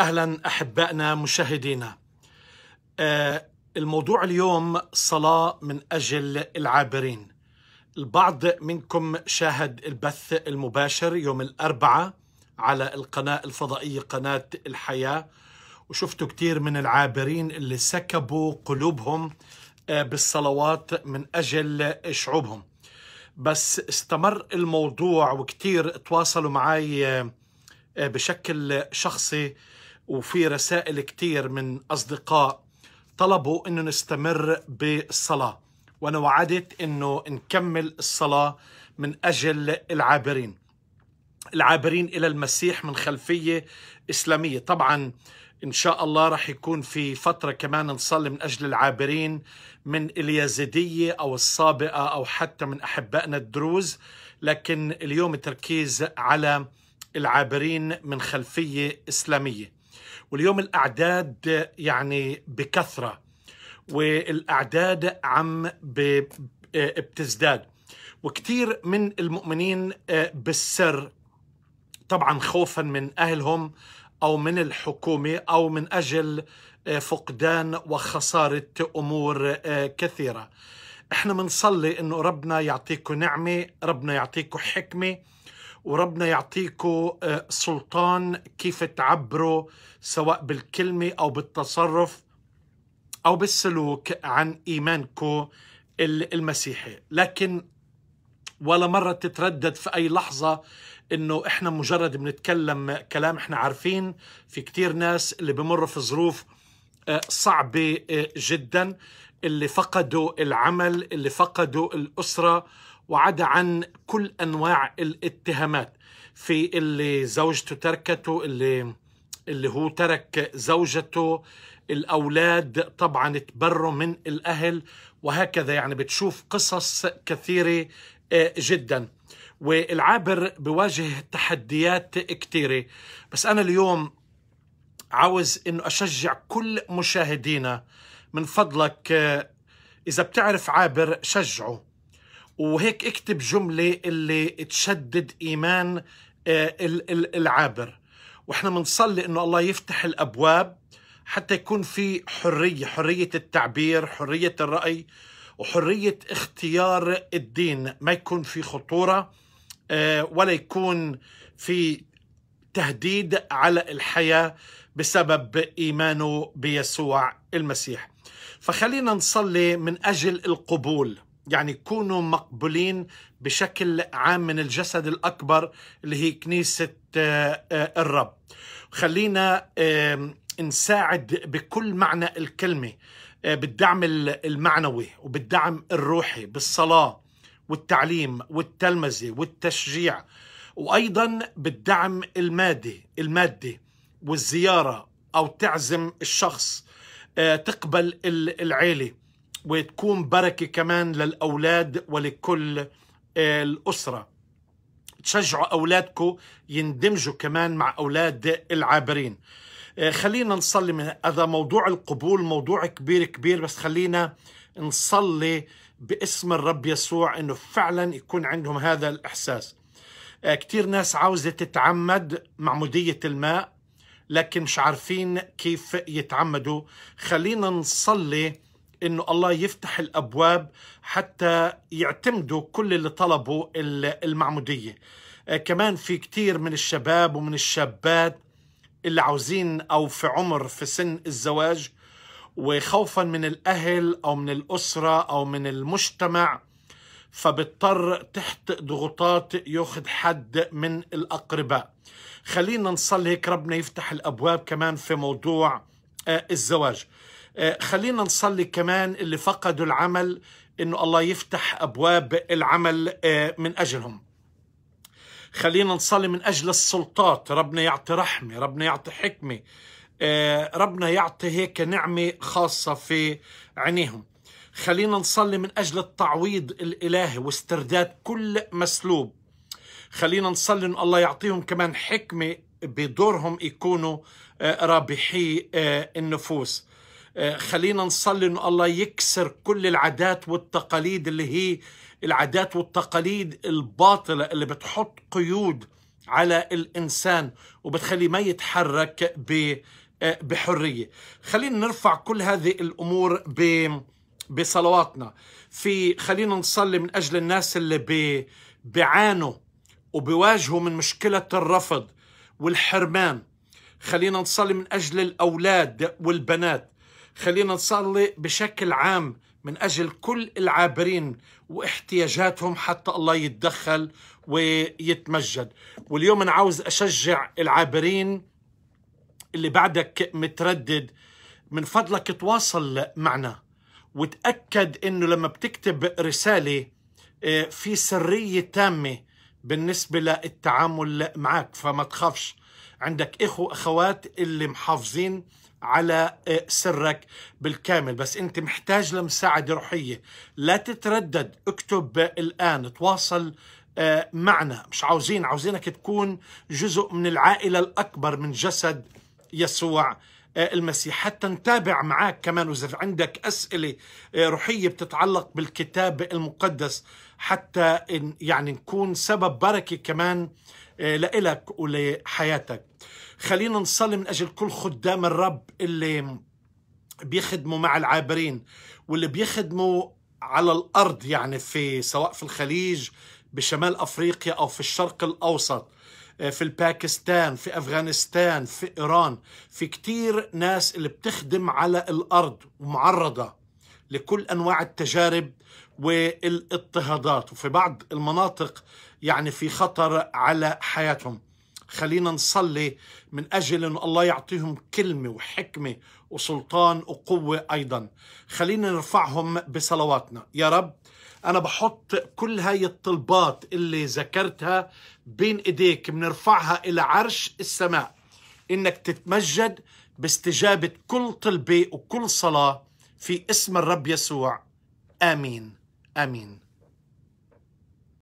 اهلا احبائنا مشاهدينا آه، الموضوع اليوم صلاه من اجل العابرين البعض منكم شاهد البث المباشر يوم الاربعاء على القناه الفضائيه قناه الحياه وشفتوا كثير من العابرين اللي سكبوا قلوبهم آه، بالصلوات من اجل شعوبهم بس استمر الموضوع وكثير تواصلوا معي آه، بشكل شخصي وفي رسائل كتير من أصدقاء طلبوا أنه نستمر بالصلاة وأنا وعدت أنه نكمل الصلاة من أجل العابرين العابرين إلى المسيح من خلفية إسلامية طبعاً ان شاء الله رح يكون في فتره كمان نصلي من اجل العابرين من اليازدية او السابقه او حتى من احبائنا الدروز لكن اليوم التركيز على العابرين من خلفيه اسلاميه واليوم الأعداد يعني بكثرة والأعداد عم بتزداد وكثير من المؤمنين آه، بالسر طبعا خوفا من أهلهم أو من الحكومة أو من أجل آه، فقدان وخسارة أمور آه، كثيرة احنا بنصلي انه ربنا يعطيكم نعمة ربنا يعطيكم حكمة وربنا يعطيكم آه، سلطان كيف تعبروا سواء بالكلمة أو بالتصرف أو بالسلوك عن إيمانكم المسيحي لكن ولا مرة تتردد في أي لحظة إنه إحنا مجرد بنتكلم كلام إحنا عارفين في كتير ناس اللي بمروا في ظروف آه، صعبة آه، جدا اللي فقدوا العمل اللي فقدوا الأسرة وعدا عن كل انواع الاتهامات في اللي زوجته تركته اللي اللي هو ترك زوجته الاولاد طبعا تبروا من الاهل وهكذا يعني بتشوف قصص كثيره آه، جدا والعابر بواجه تحديات كثيره بس انا اليوم عاوز انه اشجع كل مشاهدينا من فضلك آه، اذا بتعرف عابر شجعه وهيك اكتب جملة اللي تشدد إيمان آه، العابر وإحنا بنصلي إنه الله يفتح الأبواب حتى يكون في حرية حرية التعبير حرية الرأي وحرية اختيار الدين ما يكون في خطورة آه، ولا يكون في تهديد على الحياة بسبب إيمانه بيسوع المسيح فخلينا نصلي من أجل القبول يعني يكونوا مقبولين بشكل عام من الجسد الأكبر اللي هي كنيسة آه، آه، الرب خلينا نساعد بكل معنى الكلمة آه، بالدعم المعنوي وبالدعم الروحي بالصلاة والتعليم والتلمذة والتشجيع وأيضا بالدعم المادي المادي والزيارة أو تعزم الشخص تقبل العيلة وتكون بركة كمان للأولاد ولكل آه، الأسرة تشجعوا أولادكم يندمجوا كمان مع أولاد العابرين آه، خلينا نصلي من هذا موضوع القبول موضوع كبير كبير بس خلينا نصلي باسم الرب يسوع انه فعلا يكون عندهم هذا الاحساس آه، كثير ناس عاوزة تتعمد معمودية الماء لكن مش عارفين كيف يتعمدوا خلينا نصلي انه الله يفتح الابواب حتى يعتمدوا كل اللي طلبوا المعموديه آه، كمان في كتير من الشباب ومن الشابات اللي عاوزين او في عمر في سن الزواج وخوفا من الاهل او من الاسره او من المجتمع فبضطر تحت ضغوطات ياخذ حد من الاقرباء خلينا نصلي هيك ربنا يفتح الابواب كمان في موضوع آه، الزواج آه، خلينا نصلي كمان اللي فقدوا العمل انه الله يفتح ابواب العمل آه، من اجلهم خلينا نصلي من اجل السلطات ربنا يعطي رحمه ربنا يعطي حكمه آه، ربنا يعطي هيك نعمه خاصه في عينيهم خلينا نصلي من اجل التعويض الالهي واسترداد كل مسلوب خلينا نصلي ان الله يعطيهم كمان حكمه بدورهم يكونوا رابحي النفوس آه، خلينا نصلي ان الله يكسر كل العادات والتقاليد اللي هي العادات والتقاليد الباطله اللي بتحط قيود على الانسان وبتخليه ما يتحرك آه، بحريه خلينا نرفع كل هذه الامور بصلواتنا في خلينا نصلي من اجل الناس اللي بيعانوا وبيواجهوا من مشكله الرفض والحرمان خلينا نصلي من اجل الاولاد والبنات خلينا نصلي بشكل عام من أجل كل العابرين واحتياجاتهم حتى الله يتدخل ويتمجد واليوم أنا عاوز أشجع العابرين اللي بعدك متردد من فضلك تواصل معنا وتأكد أنه لما بتكتب رسالة آه، في سرية تامة بالنسبة للتعامل معك فما تخافش عندك اخو أخوات اللي محافظين على آه، سرك بالكامل بس انت محتاج لمساعدة روحية لا تتردد اكتب الآن تواصل آه، معنا مش عاوزين عاوزينك تكون جزء من العائلة الأكبر من جسد يسوع آه، المسيح حتى نتابع معك كمان وإذا عندك أسئلة آه، روحية بتتعلق بالكتاب المقدس حتى يعني نكون سبب بركة كمان آه، لإلك ولحياتك خلينا نصلي من أجل كل خدام الرب اللي بيخدموا مع العابرين واللي بيخدموا على الأرض يعني في سواء في الخليج بشمال أفريقيا أو في الشرق الأوسط في الباكستان في أفغانستان في إيران في كتير ناس اللي بتخدم على الأرض ومعرضة لكل أنواع التجارب والاضطهادات وفي بعض المناطق يعني في خطر على حياتهم خلينا نصلي من أجل أن الله يعطيهم كلمة وحكمة وسلطان وقوة أيضا خلينا نرفعهم بصلواتنا يا رب أنا بحط كل هاي الطلبات اللي ذكرتها بين إيديك بنرفعها إلى عرش السماء إنك تتمجد باستجابة كل طلبة وكل صلاة في اسم الرب يسوع آمين آمين